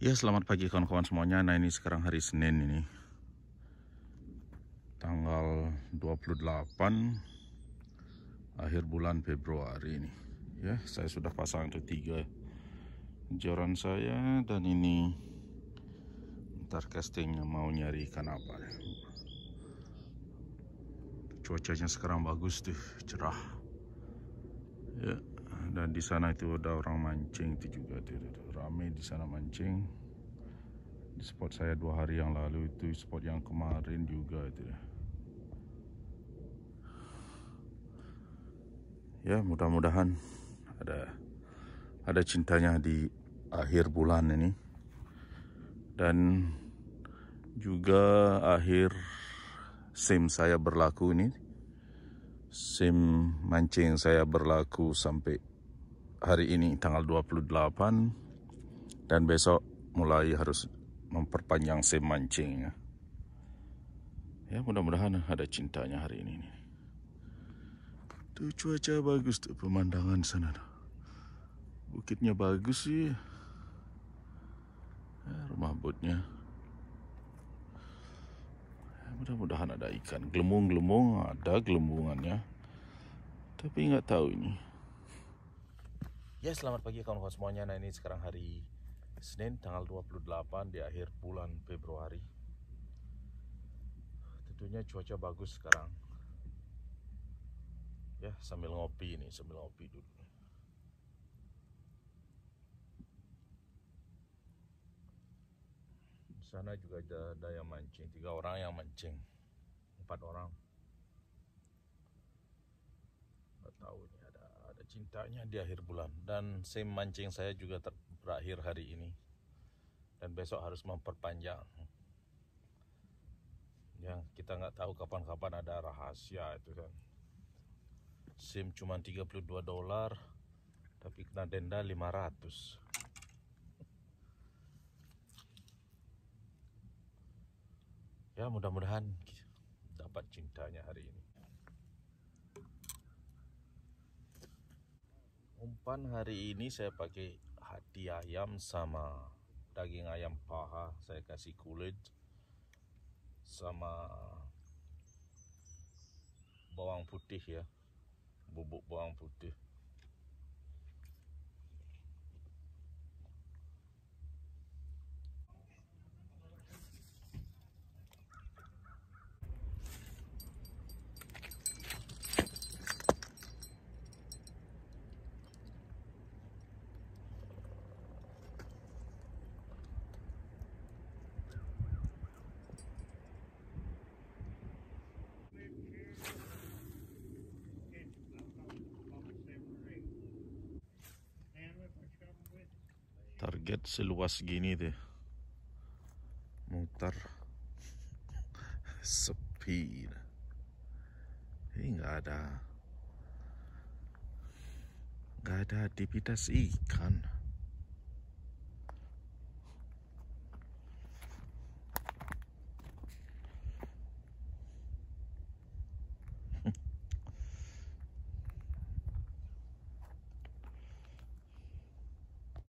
Ya selamat pagi kawan-kawan semuanya Nah ini sekarang hari Senin ini Tanggal 28 Akhir bulan Februari ini Ya saya sudah pasang ketiga tiga Joran saya Dan ini Ntar castingnya mau nyari ikan apa ya. Cuacanya sekarang bagus tuh Cerah Ya di sana itu ada orang mancing itu juga itu, itu, rame di sana mancing di spot saya dua hari yang lalu itu spot yang kemarin juga itu ya mudah-mudahan ada ada cintanya di akhir bulan ini dan juga akhir SIM saya berlaku ini SIM mancing saya berlaku sampai hari ini tanggal 28 dan besok mulai harus memperpanjang SIM mancing ya. ya. mudah-mudahan ada cintanya hari ini nih. Tuh cuaca bagus tuh pemandangan sana Bukitnya bagus sih. Ya, rumah botnya. Ya, mudah-mudahan ada ikan. Gelembung-gelembung ada gelembungannya. Tapi nggak tahu ini. Ya selamat pagi kawan-kawan semuanya Nah ini sekarang hari Senin tanggal 28 di akhir bulan Februari Tentunya cuaca bagus sekarang Ya sambil ngopi ini sambil ngopi dulu Di sana juga ada, ada yang mancing Tiga orang yang mancing Empat orang nggak tahu ini cintanya di akhir bulan dan sim mancing saya juga ter berakhir hari ini dan besok harus memperpanjang yang kita nggak tahu kapan-kapan ada rahasia itu kan SIM cuma 32 dolar tapi kena denda 500 ya mudah-mudahan dapat cintanya hari ini umpan hari ini saya pakai hati ayam sama daging ayam paha saya kasih kulit sama bawang putih ya bubuk bawang putih target seluas gini deh mutar sepi ini nggak ada nggak ada aktivitas ikan